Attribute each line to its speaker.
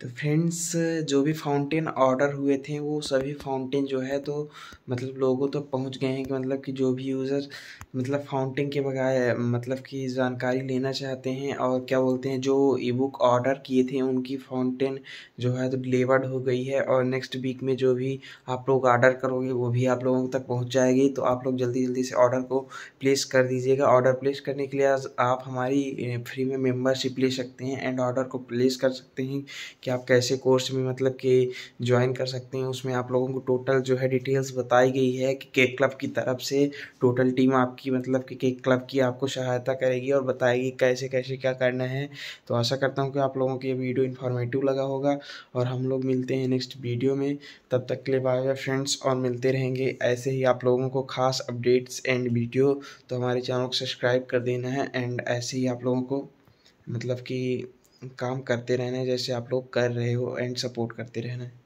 Speaker 1: तो फ्रेंड्स जो भी फाउंटेन ऑर्डर हुए थे वो सभी फाउंटेन जो है तो मतलब लोगों तक तो पहुंच गए हैं कि मतलब कि जो भी यूज़र मतलब फाउंटेन के बगैर मतलब कि जानकारी लेना चाहते हैं और क्या बोलते हैं जो ई बुक ऑर्डर किए थे उनकी फाउंटेन जो है तो डिलीवर्ड हो गई है और नेक्स्ट वीक में जो भी आप लोग ऑर्डर करोगे वो भी आप लोगों तक पहुँच जाएगी तो आप लोग जल्दी जल्दी से ऑर्डर को प्लेस कर दीजिएगा ऑर्डर प्लेस करने के लिए आप हमारी फ्री eh, में मेम्बरशिप ले सकते हैं एंड ऑर्डर को प्लेस कर सकते हैं कि आप कैसे कोर्स में मतलब कि ज्वाइन कर सकते हैं उसमें आप लोगों को टोटल जो है डिटेल्स बताई गई है कि केक क्लब की तरफ से टोटल टीम आपकी मतलब कि केक क्लब की आपको सहायता करेगी और बताएगी कैसे कैसे क्या करना है तो आशा करता हूँ कि आप लोगों को ये वीडियो इन्फॉर्मेटिव लगा होगा और हम लोग मिलते हैं नेक्स्ट वीडियो में तब तक के लिए बाय बाय फ्रेंड्स और मिलते रहेंगे ऐसे ही आप लोगों को खास अपडेट्स एंड वीडियो तो हमारे चैनल को सब्सक्राइब कर देना है एंड ऐसे ही आप लोगों को मतलब कि काम करते रहना है जैसे आप लोग कर रहे हो एंड सपोर्ट करते रहना है